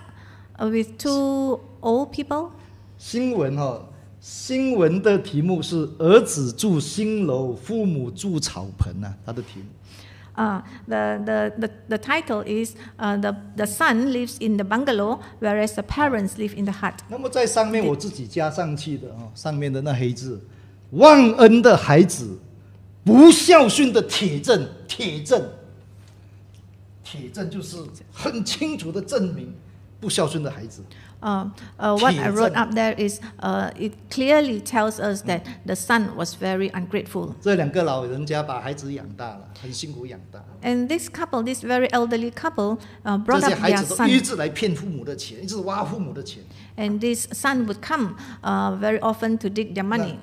uh, with two old people. 新闻哈、哦，新闻的题目是“儿子住新楼，父母住草盆”啊，它的题目。啊，the the the the title is，uh, t h e the son lives in the bungalow，whereas the parents live in the hut。那么在上面我自己加上去的啊，上面的那黑字，忘恩的孩子，不孝顺的铁证，铁证，铁证就是很清楚的证明，不孝顺的孩子。Um, uh, what I wrote up there is uh, it clearly tells us that the son was very ungrateful. And this couple, this very elderly couple, uh, brought up their son. And this son would come uh, very often to dig their money.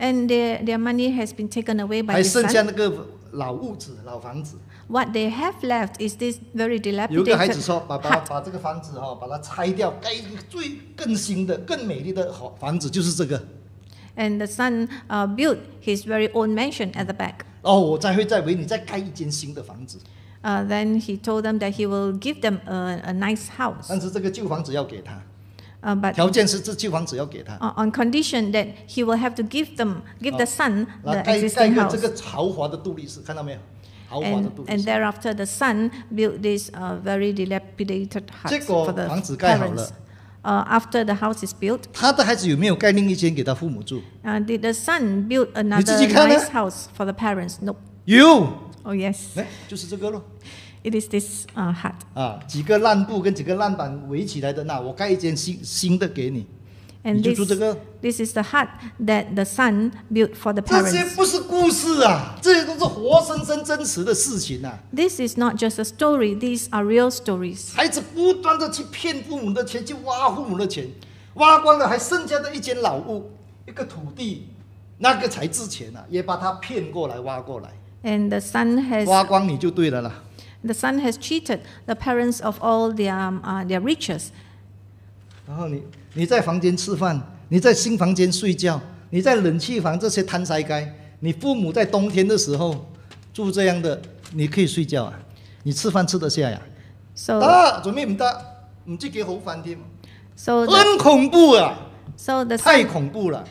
And their their money has been taken away by. 还剩下那个老屋子、老房子。what they have left is this very dilapidated 有一个孩子说：“爸爸，把这个房子哈、哦，把它拆掉，盖一个最更新的、更美丽的好房子，就是这个。” And the son uh, built his very own mansion at the back. 哦，我再会再为你再盖一间新的房子。Uh, then he told them that he will give them a, a nice house. but on condition that he will have to give them, give the son the existing house. and and thereafter the son built this very dilapidated house for the parents. After the house is built，他的孩子有没有盖另一间给他父母住？Did the son build another nice house for the parents？Nope。u Oh yes。诶就是这个咯。It is this hut。啊，几个烂布跟几个烂板围起来的，那我盖一间新新的给你。And this, this is the hut that the son built for the parents. This is not just a story. These are real stories. And the son has The son has cheated the parents of all um, uh, their riches. 然后你你在房间吃饭，你在新房间睡觉，你在冷气房这些摊塞该，你父母在冬天的时候住这样的，你可以睡觉啊，你吃饭吃得下呀？得，准备唔得，唔去拣好饭店，很恐怖啊。太恐怖了！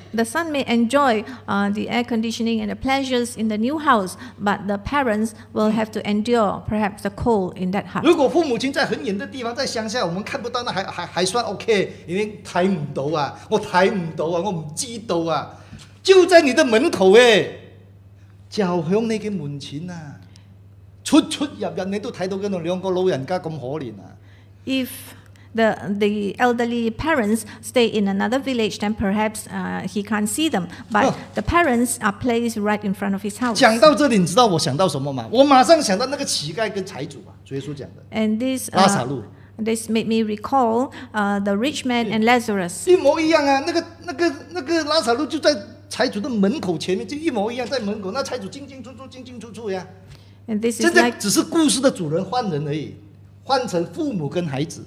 如果父母亲在很远的地方，在乡下，我们看不到，那还还还算 OK。因为睇唔到啊，我睇唔到啊，我唔知道啊。就在你的门口诶，就响你嘅门前啊，出出入入你都睇到嗰度两个老人家咁可怜啊。If the the elderly parents stay in another village, then perhaps he can't see them. But the parents are placed right in front of his house. 讲到这里，你知道我想到什么吗？我马上想到那个乞丐跟财主啊，主耶稣讲的。And this, this made me recall the rich man and Lazarus. 一模一样啊，那个、那个、那个拉萨路就在财主的门口前面，就一模一样，在门口那财主进进出出、进进出出呀。And this is like. 现在只是故事的主人换人而已，换成父母跟孩子。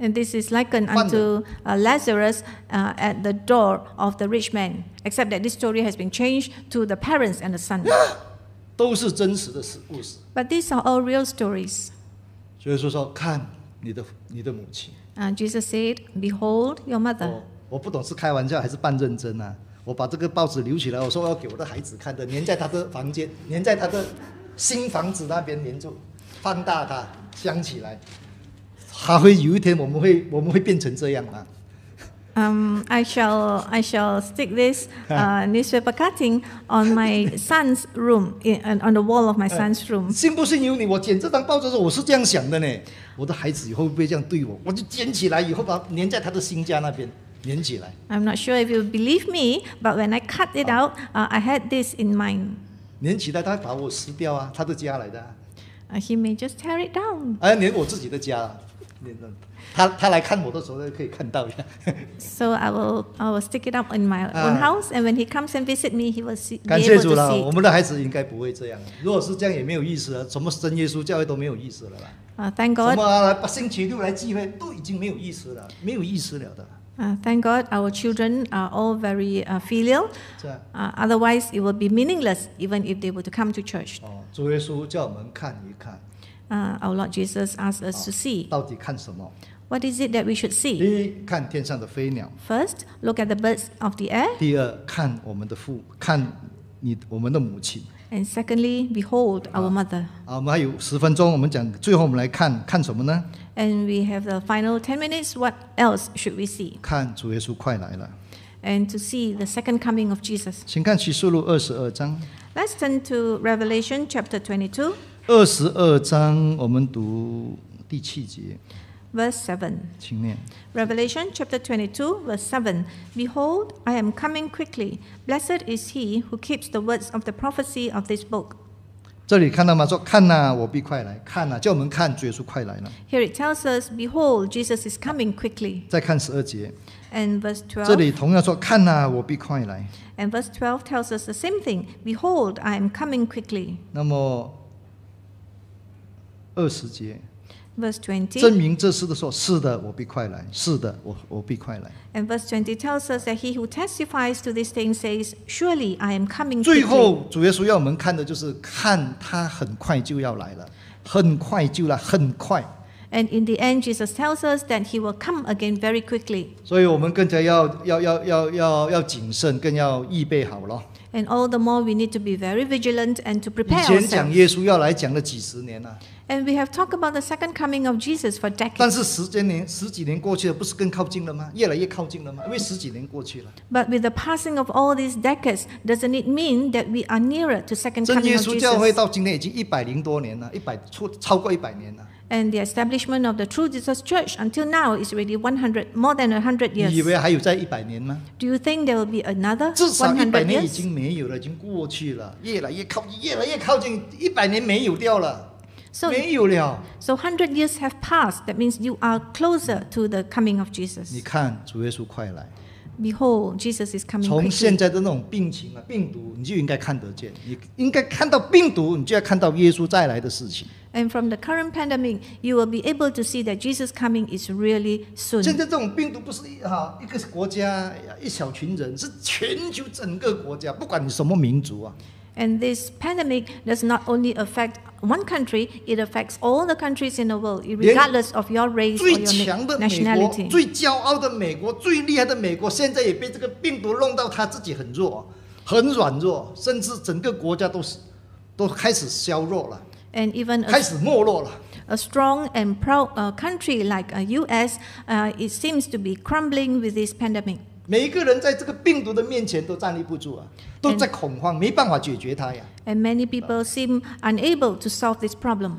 And this is likened unto uh, Lazarus uh, at the door of the rich man, except that this story has been changed to the parents and the son. But these are all real stories. 所以说说，看你的你的母亲。And Jesus said, "Behold your mother." 我我不懂是开玩笑还是半认真啊！我把这个报纸留起来，我说我要给我的孩子看的，粘在他的房间，粘在他的新房子那边粘住，放大它，镶起来。还会有一天我们会我们会变成这样啊。Um, I shall I shall stick this uh, newspaper cutting on my son's room in, uh, on the wall of my uh, son's room. am not sure if you believe me, but when I cut it out, uh, I had this in mind. 粘起来，他把我撕掉啊，他的家来的、啊。Uh, he may just tear it down. 哎，连我自己的家、啊。so I will I will stick it up in my own house, and when he comes and visit me, he will see. 感谢主了，我们的孩子应该不会这样。如果是这样，也没有意思了。什么真耶稣教会都没有意思了啦。啊，Thank God。什么星期六来聚会都已经没有意思了，没有意思了的。Uh, thank God, our children are all very uh, filial. Uh, otherwise, it will be meaningless even if they were to come to church. 哦，主耶稣叫我们看一看。Oh, uh, our Lord Jesus asked us to see. What is it that we should see? First, look at the birds of the air. And secondly, behold our mother. and we have the final 10 minutes. What else should we see? And to see the second coming of Jesus. let us turn to Revelation chapter 22. 二十二章，我们读第七节。Verse 7. chapter 22, verse 7. Behold, I am coming quickly. Blessed is he who keeps the words of the prophecy of this book. Here it tells us, Behold, Jesus is coming quickly. 再看十二节，And verse 这 12. verse 12 tells us the same thing. Behold, I am coming quickly. 那么二十节。Verse twenty. And verse twenty tells us that he who testifies to these things says, "Surely I am coming." 最 quickly." And in the end, Jesus tells us that he will come again very quickly. 所以我们更加要要要要要要谨慎，更要预备好了。And all the more we need to be very vigilant and to prepare ourselves. 耶稣要来讲了几十年了、and we have talked about the second coming of Jesus for decades. But with the passing of all these decades, doesn't it mean that we are nearer to second coming of Jesus? And the establishment of the True Jesus Church until now is already 100, more than 100 years. Do you think there will be another 至少一百100年已 years? 经没有了，已经过去了，越来越靠，越来越靠近一百年没有掉了。没有了。So hundred years have passed. That means you are closer to the coming of Jesus. 你看主耶稣快来。Behold, Jesus is coming. 从现在的那种病情啊，病毒，你就应该看得见。你应该看到病毒，你就要看到耶稣再来的事情。And from the current pandemic, you will be able to see that Jesus coming is really soon. 现在这种病毒不是哈一个国家一小群人，是全球整个国家，不管你什么民族啊。And this pandemic does not only affect one country, it affects all the countries in the world, regardless of your race or your nationality. 最骄傲的美国，最厉害的美国，现在也被这个病毒弄到他自己很弱，很软弱，甚至整个国家都是都开始削弱了。And even 开始没落了。a strong and proud uh, country like uh, U.S. Uh, it seems to be crumbling with this pandemic. 每一个人在这个病毒的面前都站立不住啊，都在恐慌，没办法解决它呀。And many people seem unable to solve this problem.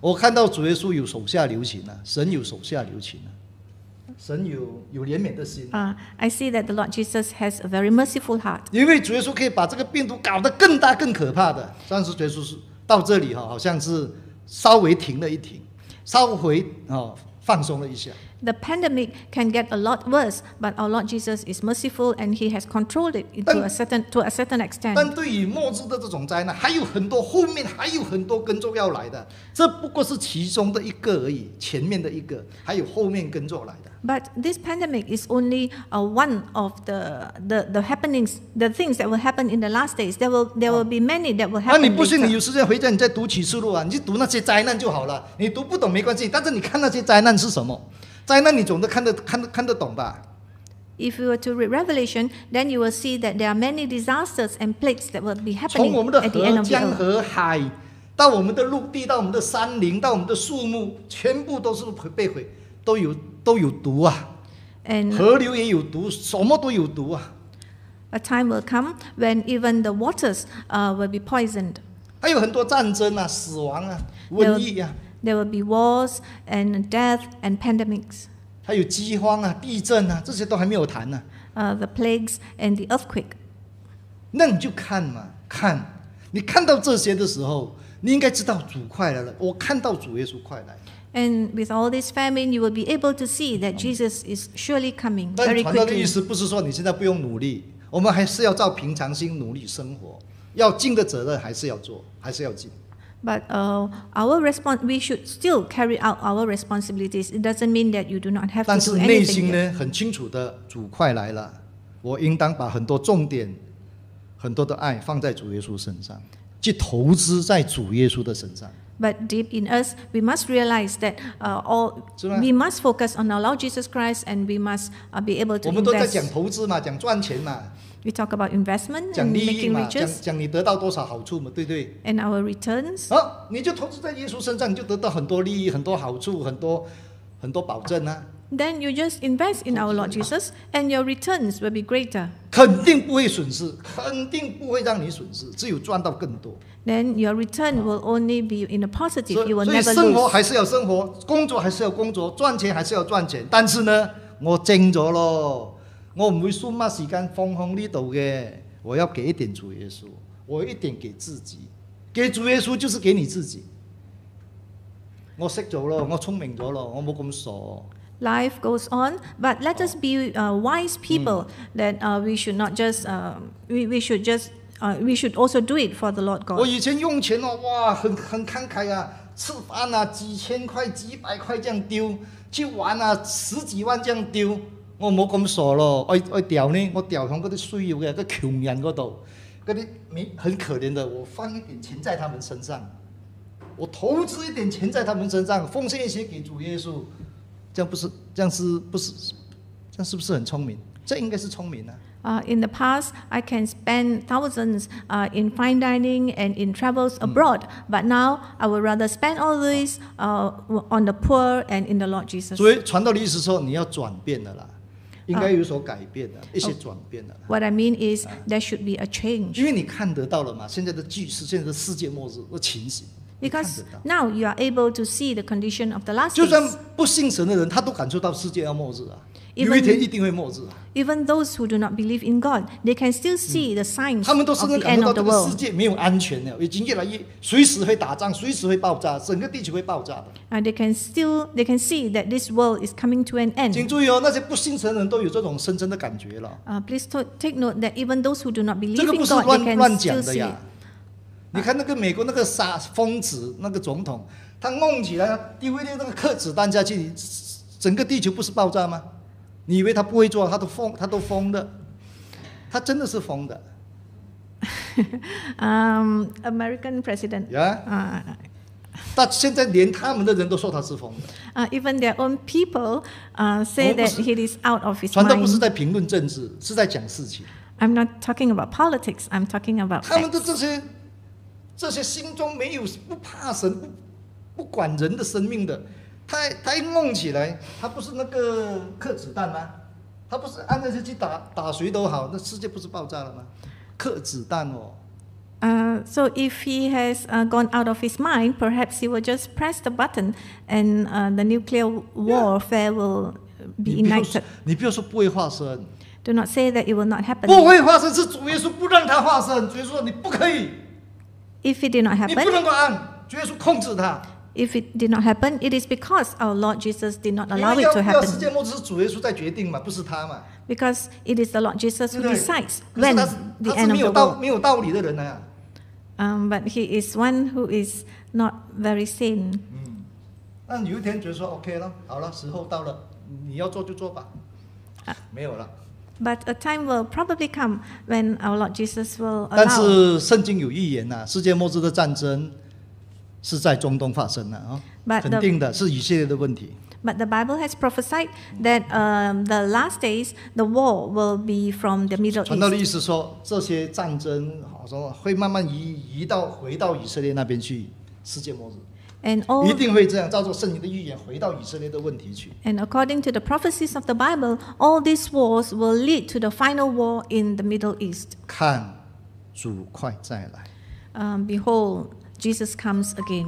我看到主耶稣有手下留情啊，神有手下留情啊，神有有怜悯的心啊。I see that the Lord Jesus has a very merciful heart. 因为主耶稣可以把这个病毒搞得更大更可怕的，但是主耶稣是到这里哈，好像是稍微停了一停，稍微啊放松了一下。the pandemic can get a lot worse, but our Lord Jesus is merciful and He has controlled it to a certain to a certain extent. 但对于末日的这种灾难，还有很多，后面还有很多跟咒要来的，这不过是其中的一个而已，前面的一个，还有后面跟咒来的。But this pandemic is only uh, one of the, the, the happenings, the things that will happen in the last days. There will there will be many that will happen. 那你不信？你有时间回家，你再读启示录啊，你去读那些灾难就好了。你读不懂没关系，但是你看那些灾难是什么？灾难，你总的看得看得看得懂吧？If you were to read Revelation, then you will see that there are many disasters and plagues that will be happening. 从我们的河江河、海，到我们的陆地，到我们的山林，到我们的树木，全部都是被毁，都有都有毒啊！河流也有毒，什么都有毒啊！A time will come when even the waters, uh, will be poisoned. 还有很多战争啊，死亡啊，瘟疫呀。There will be wars and death and pandemics. 还有饥荒啊、地震啊，这些都还没有谈呢、Uh, the plagues and the earthquake. And with all this famine, you will be able to see that Jesus is surely coming very quickly. 思不是说你现在不用努力，我们还是要照平常心努力生活，要尽的责任还是要做，还是要尽。but uh, our response, we should still carry out our responsibilities. It doesn't mean that you do not have to do anything. 心 deep in us, we must realize that uh, all we must focus on our Lord Jesus Christ, and we must uh, be able to 我们都在 invest. 讲投资嘛，讲赚钱嘛，we talk about investment and making riches. 讲讲你得到多少好处嘛，对不对？And our returns. 好，你就投资在耶稣身上，你就得到很多利益、很多好处、很多很多保证啊。Then you just invest in our Lord Jesus, and your returns will be greater. 肯定不会损失，肯定不会让你损失，只有赚到更多。Then your return will only be in a positive. You will never lose. 所以生活还是要生活，工作还是要工作，赚钱还是要赚钱。但是呢，我精咗咯。我唔会数乜时间放瘋呢度嘅，我要给一点主耶稣，我一点给自己，给主耶稣就是给你自己。我识做咯，我聪明咗咯，我冇咁傻。Life goes on, but let us be 啊 wise people that 啊 we should not just 啊 we we should just 啊 we should also do it for the Lord God。我以前用钱哦，哇，很很慷慨啊，吃饭啊几千块、几百块这样丢，去玩啊十几万这样丢。我冇咁傻咯，愛愛掉呢，我掉向嗰啲需要嘅、个穷人嗰度。嗰啲很很可怜的，我放一点钱在他们身上，我投资一点钱在他们身上，奉献一些給主耶稣，这样不是，这样是不是，这样是不是很聪明？这应该是聪明啦。啊，In the past, I can spend thousands 啊，in fine dining and in travels abroad. But now, I would rather spend all t h i s e 啊，on the poor and in the Lord Jesus。所以传道的意思说，你要转变變啦。应该有所改变的，一些转变的。What I mean is, there should be a change. 因为你看得到了嘛，现在的局势，现在的世界末日的情形。Because now you are able to see the condition of the last 就算不信神的人，他都感受到世界要末日啊，有一天一定会末日啊。Even those who do not believe in God, they can still see the signs o 他们都是能感受到这个世界没有安全了，已经越来越随时会打仗，随时会爆炸，整个地球会爆炸的。And they can still they can see that this world is coming to an end. 请注意哦，那些不信神的人都有这种深深的感觉了。啊、Please take note that even those who do not believe in God, they can still see. 你看那个美国那个傻疯子那个总统，他弄起来，你以为那个刻子弹下去，整个地球不是爆炸吗？你以为他不会做，他都疯，他都疯的，他真的是疯的。嗯，American president。Yeah 啊啊，但现在连他们的人都说他是疯的。啊，even their own people，啊，say that he is out of his mind。传的不是在评论政治，是在讲事情。I'm not talking about politics. I'm talking about. 他们的这些。这些心中没有不怕神、不不管人的生命的，他他一弄起来，他不是那个刻子弹吗？他不是按些去打打谁都好，那世界不是爆炸了吗？刻子弹哦。嗯，s o if he has gone out of his mind, perhaps he will just press the button and the nuclear warfare will be ignited. 你不要说不会发生。Do not say that it will not happen. 不会发生是主耶稣不让他发生，主耶稣说你不可以。If it did not 你不能 happen, if it did not happen, it is because our Lord Jesus did not allow it to happen. Because it is the Lord Jesus who decides when the end of the world. 没有道理的人呢、Um, but he is one who is not very sane. 那有一天觉得说 OK 了，好了，时候到了，你要做就做吧，没有了，But probably our Jesus time a will will. come when Lord 但是圣经有预言呐，世界末日的战争是在中东发生的啊，肯定的，是以色列的问题。But the Bible has prophesied that the last days, the war will be from the Middle East. 传道的意思说，这些战争好像会慢慢移移到回到以色列那边去，世界末日。And all according to the prophecies of the Bible, all these wars will lead to the final war in the Middle East. 看，主快再来。Um, behold, Jesus comes again.